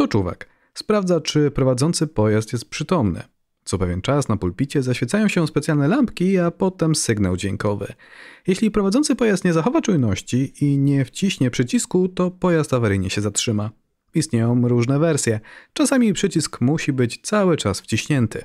To czuwak. Sprawdza, czy prowadzący pojazd jest przytomny. Co pewien czas na pulpicie zaświecają się specjalne lampki, a potem sygnał dźwiękowy. Jeśli prowadzący pojazd nie zachowa czujności i nie wciśnie przycisku, to pojazd awaryjnie się zatrzyma. Istnieją różne wersje. Czasami przycisk musi być cały czas wciśnięty.